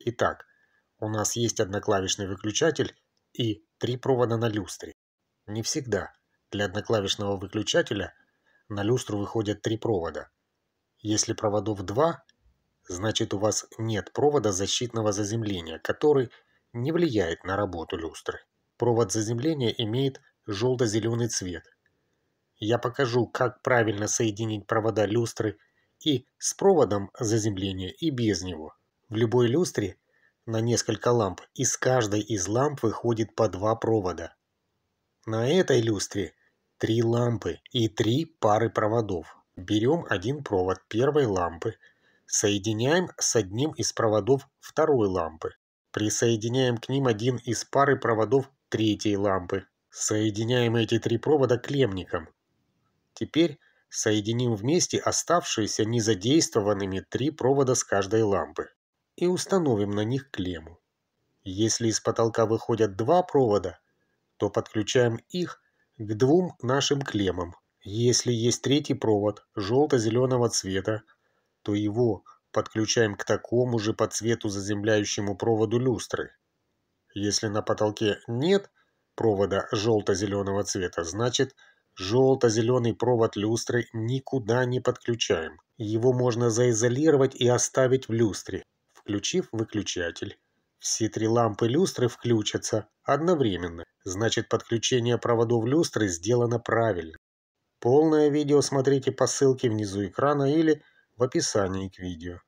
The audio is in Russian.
Итак, у нас есть одноклавишный выключатель и три провода на люстре. Не всегда. Для одноклавишного выключателя на люстру выходят три провода. Если проводов два, значит у вас нет провода защитного заземления, который не влияет на работу люстры. Провод заземления имеет желто-зеленый цвет. Я покажу, как правильно соединить провода люстры и с проводом заземления, и без него. В любой люстре на несколько ламп, из каждой из ламп выходит по два провода. На этой люстре три лампы и три пары проводов. Берем один провод первой лампы, соединяем с одним из проводов второй лампы. Присоединяем к ним один из пары проводов третьей лампы. Соединяем эти три провода клемником. Теперь соединим вместе оставшиеся незадействованными три провода с каждой лампы и установим на них клемму. Если из потолка выходят два провода, то подключаем их к двум нашим клеммам. Если есть третий провод желто-зеленого цвета, то его подключаем к такому же по цвету заземляющему проводу люстры. Если на потолке нет провода желто-зеленого цвета, значит желто-зеленый провод люстры никуда не подключаем. Его можно заизолировать и оставить в люстре включив выключатель. Все три лампы люстры включатся одновременно, значит подключение проводов люстры сделано правильно. Полное видео смотрите по ссылке внизу экрана или в описании к видео.